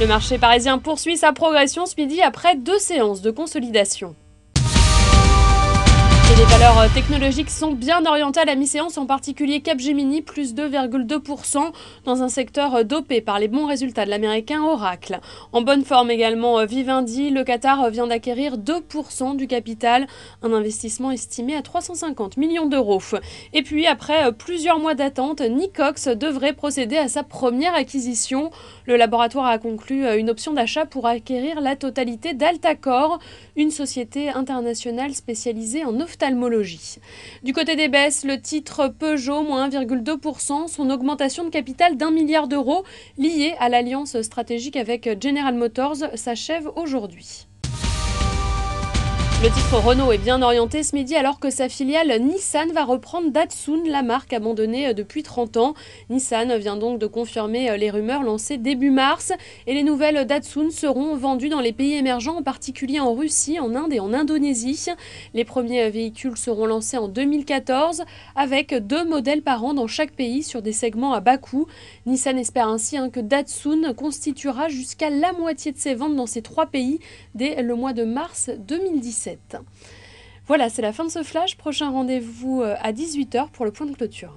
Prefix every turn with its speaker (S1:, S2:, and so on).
S1: Le marché parisien poursuit sa progression ce midi après deux séances de consolidation les valeurs euh, technologiques sont bien orientées à la mi-séance, en particulier Capgemini, plus 2,2% dans un secteur euh, dopé par les bons résultats de l'américain Oracle. En bonne forme également euh, Vivendi, le Qatar vient d'acquérir 2% du capital, un investissement estimé à 350 millions d'euros. Et puis après plusieurs mois d'attente, Nicox devrait procéder à sa première acquisition. Le laboratoire a conclu une option d'achat pour acquérir la totalité d'Altacor, une société internationale spécialisée en ophtalmologie du côté des baisses, le titre Peugeot, moins 1,2%, son augmentation de capital d'un milliard d'euros liée à l'alliance stratégique avec General Motors s'achève aujourd'hui. Le titre Renault est bien orienté ce midi alors que sa filiale Nissan va reprendre Datsun, la marque abandonnée euh, depuis 30 ans. Nissan vient donc de confirmer euh, les rumeurs lancées début mars et les nouvelles Datsun seront vendues dans les pays émergents, en particulier en Russie, en Inde et en Indonésie. Les premiers euh, véhicules seront lancés en 2014 avec deux modèles par an dans chaque pays sur des segments à bas coût. Nissan espère ainsi hein, que Datsun constituera jusqu'à la moitié de ses ventes dans ces trois pays dès le mois de mars 2017. Voilà, c'est la fin de ce flash. Prochain rendez-vous euh, à 18h pour le point de clôture.